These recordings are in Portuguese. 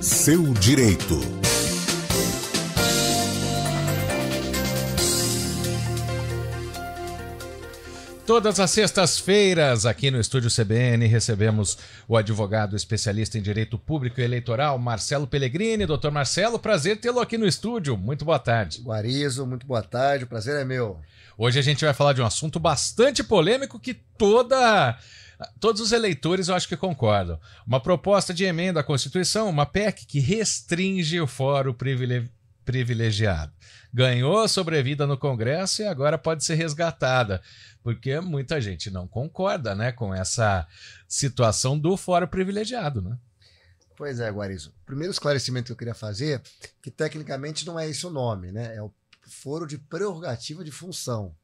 Seu direito. Todas as sextas-feiras, aqui no Estúdio CBN, recebemos o advogado especialista em direito público e eleitoral, Marcelo Pellegrini. Doutor Marcelo, prazer tê-lo aqui no estúdio. Muito boa tarde. Guarizo, muito boa tarde. O prazer é meu. Hoje a gente vai falar de um assunto bastante polêmico que toda Todos os eleitores eu acho que concordam. Uma proposta de emenda à Constituição, uma PEC que restringe o fórum privilegiado. Ganhou sobrevida no Congresso e agora pode ser resgatada, porque muita gente não concorda né, com essa situação do fórum privilegiado. Né? Pois é, Guarizo. Primeiro esclarecimento que eu queria fazer, que tecnicamente não é esse o nome, né? É o foro de prerrogativa de função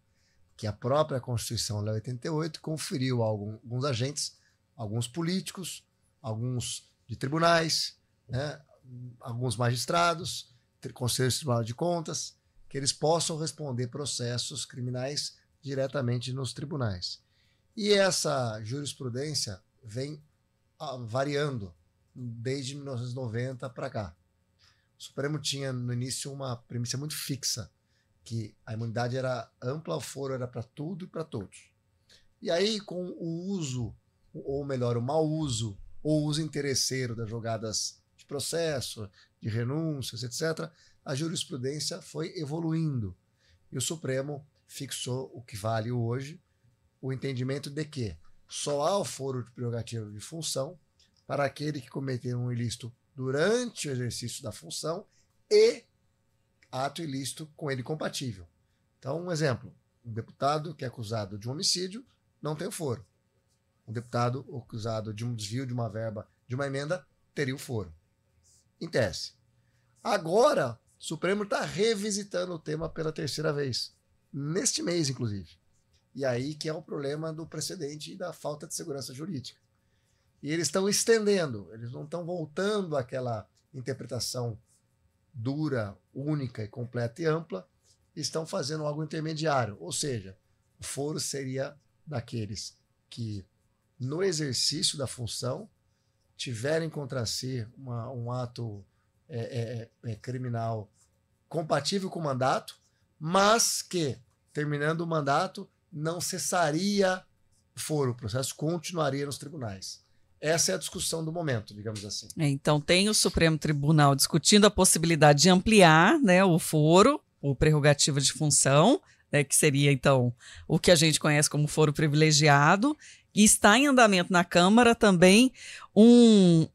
que a própria Constituição de 88 conferiu a alguns agentes, alguns políticos, alguns de tribunais, né, alguns magistrados, Conselho tribunal de contas, que eles possam responder processos criminais diretamente nos tribunais. E essa jurisprudência vem ah, variando desde 1990 para cá. O Supremo tinha no início uma premissa muito fixa, que a imunidade era ampla, o foro era para tudo e para todos. E aí, com o uso, ou melhor, o mau uso, ou uso interesseiro das jogadas de processo, de renúncias, etc., a jurisprudência foi evoluindo. E o Supremo fixou o que vale hoje, o entendimento de que só há o foro de prerrogativa de função para aquele que cometeu um ilícito durante o exercício da função e ato ilícito com ele compatível. Então, um exemplo: um deputado que é acusado de um homicídio não tem o foro. Um deputado acusado de um desvio de uma verba de uma emenda teria o foro. Em tese. Agora, o Supremo está revisitando o tema pela terceira vez. Neste mês, inclusive. E aí que é o problema do precedente e da falta de segurança jurídica. E eles estão estendendo, eles não estão voltando àquela interpretação dura, única e completa e ampla, estão fazendo algo intermediário, ou seja, o foro seria daqueles que, no exercício da função, tiverem contra si uma, um ato é, é, é, é criminal compatível com o mandato, mas que, terminando o mandato, não cessaria o foro, o processo continuaria nos tribunais. Essa é a discussão do momento, digamos assim. É, então, tem o Supremo Tribunal discutindo a possibilidade de ampliar né, o foro, o prerrogativa de função, né, que seria, então, o que a gente conhece como foro privilegiado. E está em andamento na Câmara também um,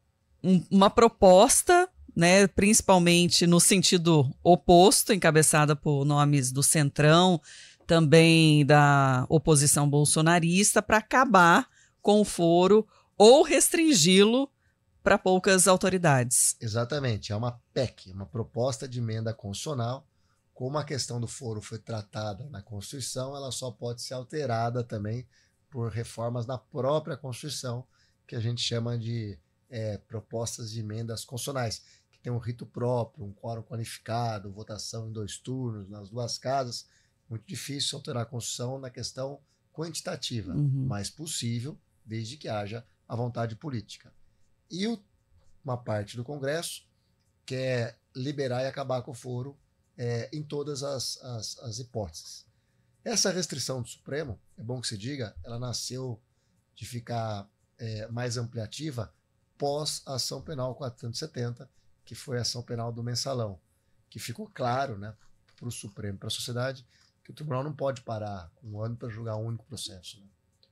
um, uma proposta né, principalmente no sentido oposto, encabeçada por nomes do Centrão, também da oposição bolsonarista, para acabar com o foro ou restringi-lo para poucas autoridades. Exatamente, é uma PEC, uma proposta de emenda constitucional. Como a questão do foro foi tratada na Constituição, ela só pode ser alterada também por reformas na própria Constituição, que a gente chama de é, propostas de emendas constitucionais, que tem um rito próprio, um quórum qualificado, votação em dois turnos, nas duas casas. Muito difícil alterar a Constituição na questão quantitativa, uhum. mas possível, desde que haja a vontade política. E o, uma parte do Congresso quer liberar e acabar com o foro é, em todas as, as, as hipóteses. Essa restrição do Supremo, é bom que se diga, ela nasceu de ficar é, mais ampliativa pós a ação penal 470, que foi a ação penal do mensalão, que ficou claro né, para o Supremo, para a sociedade, que o tribunal não pode parar um ano para julgar um único processo. Né?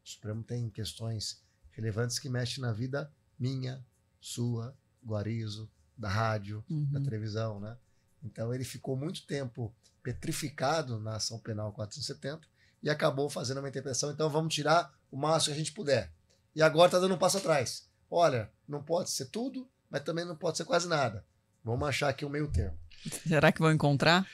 O Supremo tem questões relevantes que mexem na vida minha, sua, Guarizo, da rádio, uhum. da televisão, né? Então ele ficou muito tempo petrificado na ação penal 470 e acabou fazendo uma interpretação. Então vamos tirar o máximo que a gente puder. E agora está dando um passo atrás. Olha, não pode ser tudo, mas também não pode ser quase nada. Vamos achar aqui um meio termo. Será que vão encontrar?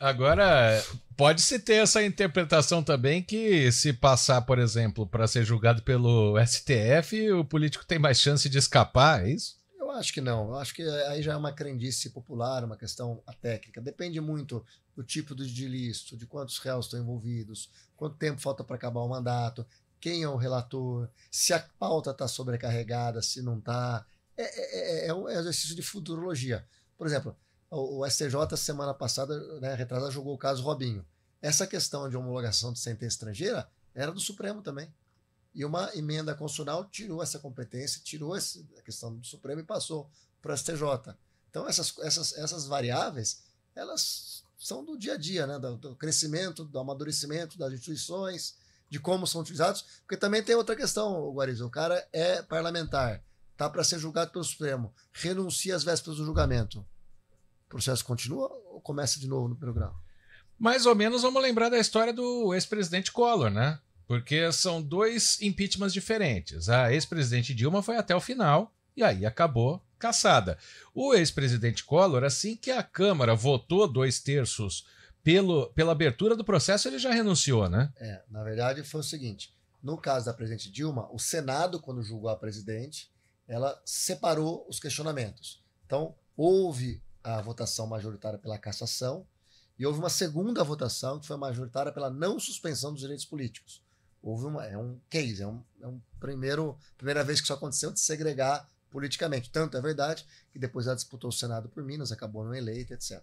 Agora, pode-se ter essa interpretação também que se passar, por exemplo, para ser julgado pelo STF, o político tem mais chance de escapar, é isso? Eu acho que não. Eu acho que aí já é uma crendice popular, uma questão técnica. Depende muito do tipo de delito, de quantos réus estão envolvidos, quanto tempo falta para acabar o mandato, quem é o relator, se a pauta está sobrecarregada, se não está. É, é, é, é, um exercício de futurologia. Por exemplo, o, STJ, semana passada, né, retrasada, julgou o caso Robinho. Essa questão de homologação de sentença estrangeira era do Supremo também. E uma emenda constitucional tirou essa competência, tirou essa a questão do Supremo e passou para o STJ. Então, essas, essas, essas variáveis, elas são do dia a dia, né? Do, do, crescimento, do amadurecimento das instituições, de como são utilizados. Porque também tem outra questão, Guariz. O cara é parlamentar, tá para ser julgado pelo Supremo, renuncia às vésperas do julgamento processo continua ou começa de novo no programa? Mais ou menos vamos lembrar da história do ex-presidente Collor, né? Porque são dois impeachments diferentes. A ex-presidente Dilma foi até o final e aí acabou caçada. O ex-presidente Collor, assim que a Câmara votou dois terços pelo, pela abertura do processo, ele já renunciou, né? É, na verdade foi o seguinte: no caso da presidente Dilma, o Senado, quando julgou a presidente, ela separou os questionamentos. Então, houve a votação majoritária pela cassação e houve uma segunda votação que foi majoritária pela não suspensão dos direitos políticos. Houve uma, é um case, é, um, é um primeiro, primeira vez que isso aconteceu de segregar politicamente. Tanto é verdade que depois ela disputou o Senado por Minas, acabou não eleita, etc.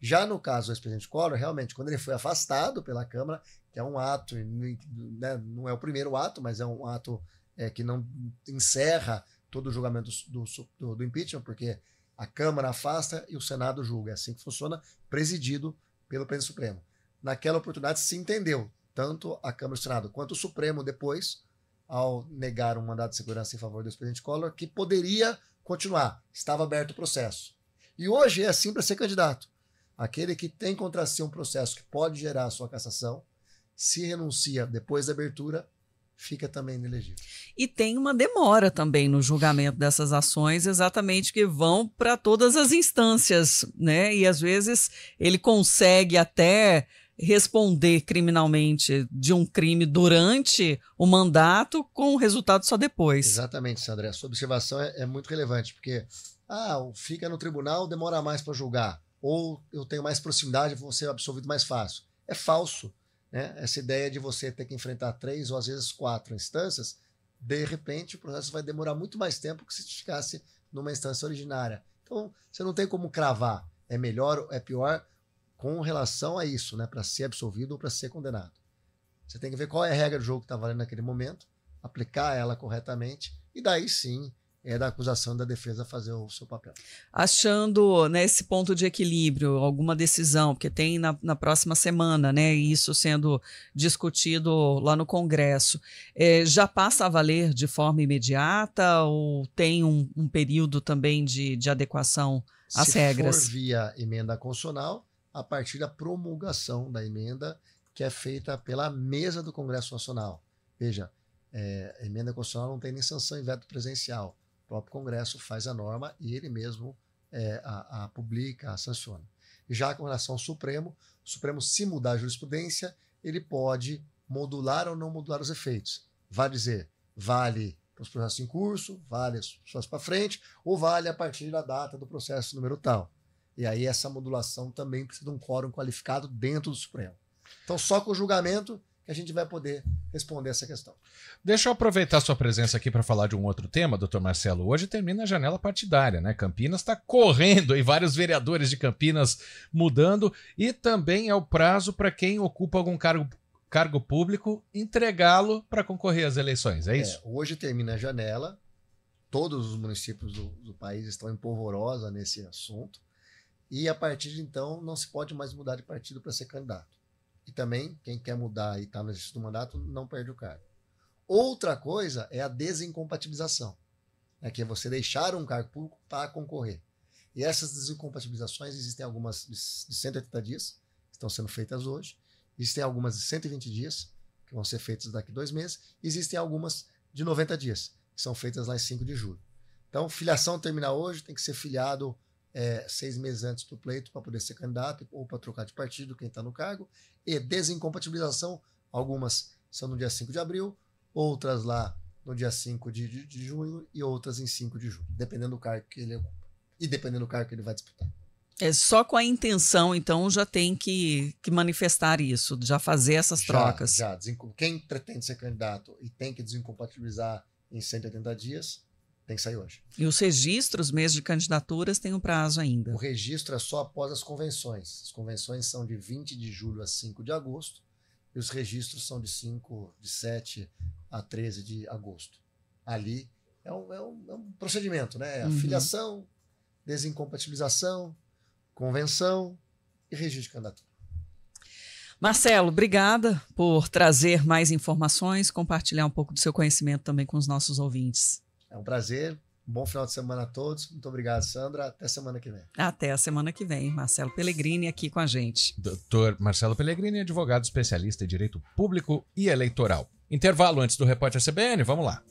Já no caso do ex-presidente Collor, realmente, quando ele foi afastado pela Câmara, que é um ato, né, não é o primeiro ato, mas é um ato é, que não encerra todo o julgamento do, do, do impeachment, porque a Câmara afasta e o Senado julga. É assim que funciona, presidido pelo presidente Supremo. Naquela oportunidade se entendeu, tanto a Câmara e o Senado quanto o Supremo depois, ao negar um mandato de segurança em favor do ex-presidente Collor, que poderia continuar, estava aberto o processo. E hoje é assim para ser candidato. Aquele que tem contra si um processo que pode gerar sua cassação, se renuncia depois da abertura, fica também inelegível. E tem uma demora também no julgamento dessas ações, exatamente que vão para todas as instâncias, né? E às vezes ele consegue até responder criminalmente de um crime durante o mandato com o resultado só depois. Exatamente, Sandra. A sua observação é, é muito relevante, porque ah, fica no tribunal, demora mais para julgar, ou eu tenho mais proximidade, vou ser absolvido mais fácil. É falso né? Essa ideia de você ter que enfrentar três ou às vezes quatro instâncias, de repente o processo vai demorar muito mais tempo que se ficasse numa instância originária. Então, você não tem como cravar, é melhor ou é pior com relação a isso, né? para ser absolvido ou para ser condenado. Você tem que ver qual é a regra do jogo que está valendo naquele momento, aplicar ela corretamente, e daí sim é da acusação da defesa fazer o seu papel. Achando nesse né, ponto de equilíbrio alguma decisão, porque tem na, na, próxima semana, né, isso sendo discutido lá no Congresso, é, já passa a valer de forma imediata ou tem um, um período também de, de adequação às Se regras? Se for via emenda constitucional, a partir da promulgação da emenda que é feita pela mesa do Congresso Nacional. Veja, é, emenda constitucional não tem nem sanção em veto presencial o próprio Congresso faz a norma e ele mesmo é, a, a, publica, a sanciona. Já com relação ao Supremo, o Supremo, se mudar a jurisprudência, ele pode modular ou não modular os efeitos. Vai dizer, vale para os processos em curso, vale pessoas para frente, ou vale a partir da data do processo número tal. E aí essa modulação também precisa de um quórum qualificado dentro do Supremo. Então, só com o julgamento que a gente vai poder responder essa questão. Deixa eu aproveitar sua presença aqui para falar de um outro tema, doutor Marcelo. Hoje termina a janela partidária, né? Campinas está correndo e vários vereadores de Campinas mudando e também é o prazo para quem ocupa algum cargo, cargo público entregá-lo para concorrer às eleições, é isso? É, hoje termina a janela, todos os municípios do, do país estão em polvorosa nesse assunto e a partir de então não se pode mais mudar de partido para ser candidato. E também, quem quer mudar e está no exercício do mandato, não perde o cargo. Outra coisa é a desincompatibilização, é que é você deixar um cargo público para concorrer. E essas desincompatibilizações existem algumas de 180 dias, que estão sendo feitas hoje, existem algumas de 120 dias, que vão ser feitas daqui a dois meses, e existem algumas de 90 dias, que são feitas lá em 5 de julho. Então, filiação termina hoje, tem que ser filiado é, seis meses antes do pleito para poder ser candidato ou para trocar de partido quem está no cargo, e desincompatibilização, algumas são no dia 5 de abril, outras lá no dia 5 de, de, de, junho e outras em 5 de julho, dependendo do cargo que ele ocupa e dependendo do cargo que ele vai disputar. É só com a intenção, então, já tem que, que manifestar isso, já fazer essas já, trocas. Já, quem pretende ser candidato e tem que desincompatibilizar em 180 dias, tem que sair hoje. E os registros mesmo de candidaturas têm um prazo ainda? O registro é só após as convenções. As convenções são de 20 de julho a 5 de agosto e os registros são de 5, de 7 a 13 de agosto. Ali é um, é um, é um procedimento, né? É uhum. Afiliação, desincompatibilização, convenção e registro de candidatura. Marcelo, obrigada por trazer mais informações, compartilhar um pouco do seu conhecimento também com os nossos ouvintes. É um prazer. Um bom final de semana a todos. Muito obrigado, Sandra. Até semana que vem. Até a semana que vem. Marcelo Pellegrini aqui com a gente. Doutor Marcelo Pellegrini, advogado especialista em direito público e eleitoral. Intervalo antes do repórter CBN. Vamos lá.